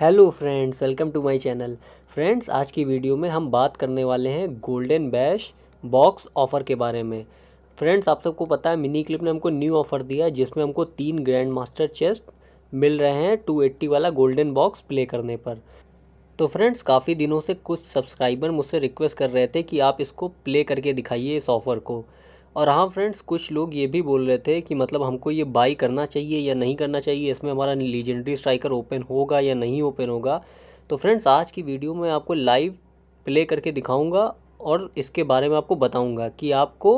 hello friends welcome to my channel friends आज की video में हम बात करने वाले हैं गोल्डन बैश बॉक्स ऑफ़र के बारे में फ्रेंड्स आप सबको पता है मिनी क्लिप ने हमको न्यू ऑफ़र दिया है जिसमें हमको तीन ग्रैंड मास्टर चेस्ट मिल रहे हैं 280 वाला गोल्डन बॉक्स प्ले करने पर तो फ्रेंड्स काफ़ी दिनों से कुछ सब्सक्राइबर मुझसे रिक्वेस्ट कर रहे थे कि आप इसको प्ले करके दिखाइए इस ऑफ़र को और हाँ फ्रेंड्स कुछ लोग ये भी बोल रहे थे कि मतलब हमको ये बाई करना चाहिए या नहीं करना चाहिए इसमें हमारा लीजेंडरी स्ट्राइकर ओपन होगा या नहीं ओपन होगा तो फ्रेंड्स आज की वीडियो में आपको लाइव प्ले करके दिखाऊँगा और इसके बारे में आपको बताऊँगा कि आपको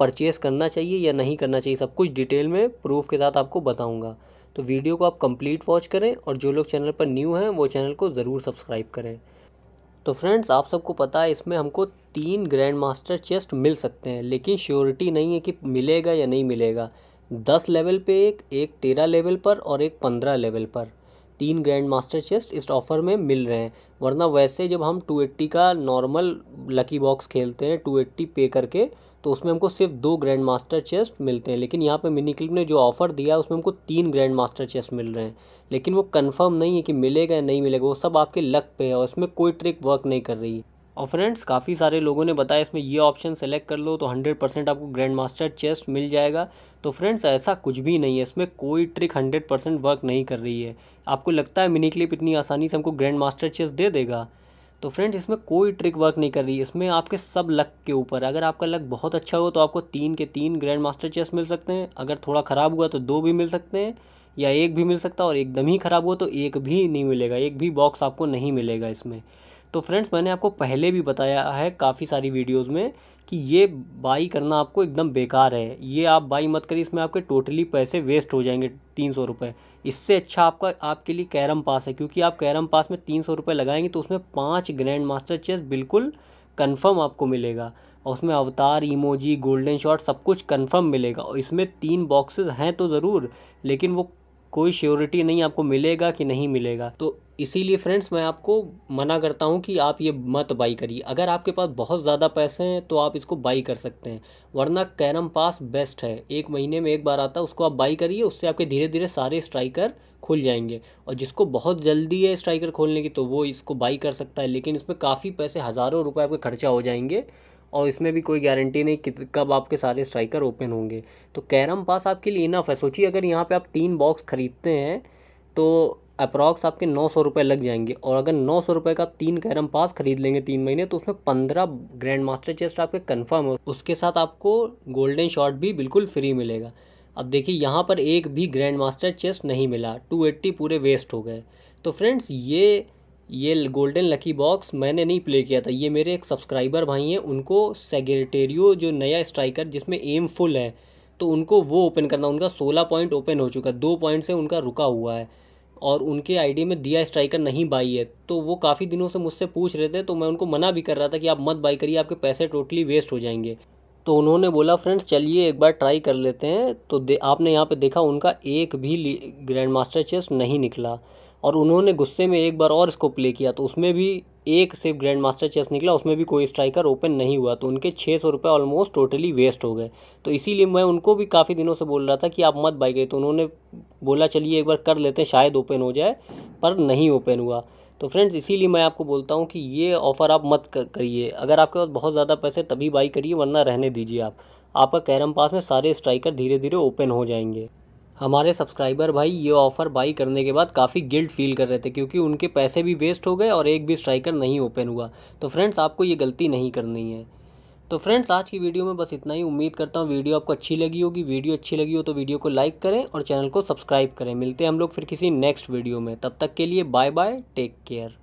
परचेस करना चाहिए या नहीं करना चाहिए सब कुछ डिटेल में प्रूफ के साथ आपको बताऊंगा तो वीडियो को आप कंप्लीट वॉच करें और जो लोग चैनल पर न्यू हैं वो चैनल को ज़रूर सब्सक्राइब करें तो फ्रेंड्स आप सबको पता है इसमें हमको तीन ग्रैंड मास्टर चेस्ट मिल सकते हैं लेकिन श्योरिटी नहीं है कि मिलेगा या नहीं मिलेगा दस लेवल पे एक एक तेरह लेवल पर और एक पंद्रह लेवल पर तीन ग्रैंड मास्टर चेस्ट इस ऑफ़र में मिल रहे हैं वरना वैसे जब हम 280 का नॉर्मल लकी बॉक्स खेलते हैं 280 पे करके तो उसमें हमको सिर्फ दो ग्रैंड मास्टर चेस्ट मिलते हैं लेकिन यहाँ पे मिनी क्लिप ने जो ऑफ़र दिया है उसमें हमको तीन ग्रैंड मास्टर चेस्ट मिल रहे हैं लेकिन वो कंफर्म नहीं है कि मिलेगा या नहीं मिलेगा वो सब आपके लक पे है और उसमें कोई ट्रिक वर्क नहीं कर रही और फ्रेंड्स काफ़ी सारे लोगों ने बताया इसमें ये ऑप्शन सेलेक्ट कर लो तो हंड्रेड परसेंट आपको ग्रैंड मास्टर चेस्ट मिल जाएगा तो फ्रेंड्स ऐसा कुछ भी नहीं है इसमें कोई ट्रिक हंड्रेड परसेंट वर्क नहीं कर रही है आपको लगता है मिनी क्लिप इतनी आसानी से हमको ग्रैंड मास्टर चेस्ट दे देगा तो फ्रेंड्स इसमें कोई ट्रिक वर्क नहीं कर रही है इसमें आपके सब लक के ऊपर अगर आपका लक बहुत अच्छा हो तो आपको तीन के तीन ग्रैंड मास्टर चेस्ट मिल सकते हैं अगर थोड़ा ख़राब हुआ तो दो भी मिल सकते हैं या एक भी मिल सकता है और एकदम ही ख़राब हुआ तो एक भी नहीं मिलेगा एक भी बॉक्स आपको नहीं मिलेगा इसमें तो फ्रेंड्स मैंने आपको पहले भी बताया है काफ़ी सारी वीडियोस में कि ये बाई करना आपको एकदम बेकार है ये आप बाई मत करिए इसमें आपके टोटली पैसे वेस्ट हो जाएंगे तीन सौ रुपये इससे अच्छा आपका आपके लिए कैरम पास है क्योंकि आप कैरम पास में तीन सौ रुपये लगाएंगे तो उसमें पाँच ग्रैंड मास्टर चेस बिल्कुल कन्फर्म आपको मिलेगा और उसमें अवतार इमोजी गोल्डन शॉट सब कुछ कन्फर्म मिलेगा और इसमें तीन बॉक्सेज हैं तो ज़रूर लेकिन वो कोई श्योरिटी नहीं आपको मिलेगा कि नहीं मिलेगा तो इसीलिए फ्रेंड्स मैं आपको मना करता हूँ कि आप ये मत बाई करिए अगर आपके पास बहुत ज़्यादा पैसे हैं तो आप इसको बाई कर सकते हैं वरना कैरम पास बेस्ट है एक महीने में एक बार आता है उसको आप बाई करिए उससे आपके धीरे धीरे सारे स्ट्राइकर खुल जाएंगे और जिसको बहुत जल्दी है स्ट्राइकर खोलने की तो वो इसको बाई कर सकता है लेकिन इसमें काफ़ी पैसे हज़ारों रुपये आपके खर्चा हो जाएंगे और इसमें भी कोई गारंटी नहीं कि कब आपके सारे स्ट्राइकर ओपन होंगे तो कैरम पास आपके लिए इनफ है सोचिए अगर यहाँ पे आप तीन बॉक्स ख़रीदते हैं तो अप्रॉक्स आपके नौ सौ रुपये लग जाएंगे और अगर नौ सौ रुपये का आप तीन कैरम पास खरीद लेंगे तीन महीने तो उसमें पंद्रह ग्रैंड मास्टर चेस्ट आपके कन्फर्म हो उसके साथ आपको गोल्डन शॉट भी बिल्कुल फ्री मिलेगा अब देखिए यहाँ पर एक भी ग्रैंड मास्टर चेस्ट नहीं मिला टू एट्टी पूरे वेस्ट हो गए तो फ्रेंड्स ये ये गोल्डन लकी बॉक्स मैंने नहीं प्ले किया था ये मेरे एक सब्सक्राइबर भाई हैं उनको सेगेटेरियो जो नया स्ट्राइकर जिसमें एम फुल है तो उनको वो ओपन करना उनका सोलह पॉइंट ओपन हो चुका है दो पॉइंट से उनका रुका हुआ है और उनके आईडी में दिया स्ट्राइकर नहीं बाई है तो वो काफ़ी दिनों से मुझसे पूछ रहे थे तो मैं उनको मना भी कर रहा था कि आप मत बाई करिए आपके पैसे टोटली वेस्ट हो जाएंगे तो उन्होंने बोला फ्रेंड्स चलिए एक बार ट्राई कर लेते हैं तो दे आपने यहाँ पे देखा उनका एक भी ग्रैंड मास्टर चेस नहीं निकला और उन्होंने गुस्से में एक बार और इसको प्ले किया तो उसमें भी एक सिर्फ ग्रैंड मास्टर चेस निकला उसमें भी कोई स्ट्राइकर ओपन नहीं हुआ तो उनके छः सौ रुपये ऑलमोस्ट टोटली वेस्ट हो गए तो इसीलिए मैं उनको भी काफ़ी दिनों से बोल रहा था कि आप मत बाई गए तो उन्होंने बोला चलिए एक बार कर लेते हैं शायद ओपन हो जाए पर नहीं ओपन हुआ तो फ्रेंड्स इसीलिए मैं आपको बोलता हूँ कि ये ऑफ़र आप मत करिए अगर आपके पास बहुत ज़्यादा पैसे तभी बाई करिए वरना रहने दीजिए आप आपका कैरम पास में सारे स्ट्राइकर धीरे धीरे ओपन हो जाएंगे हमारे सब्सक्राइबर भाई ये ऑफ़र बाई करने के बाद काफ़ी गिल्ट फील कर रहे थे क्योंकि उनके पैसे भी वेस्ट हो गए और एक भी स्ट्राइकर नहीं ओपन हुआ तो फ्रेंड्स आपको ये गलती नहीं करनी है तो फ्रेंड्स आज की वीडियो में बस इतना ही उम्मीद करता हूँ वीडियो आपको अच्छी लगी होगी वीडियो अच्छी लगी हो तो वीडियो को लाइक करें और चैनल को सब्सक्राइब करें मिलते हैं हम लोग फिर किसी नेक्स्ट वीडियो में तब तक के लिए बाय बाय टेक केयर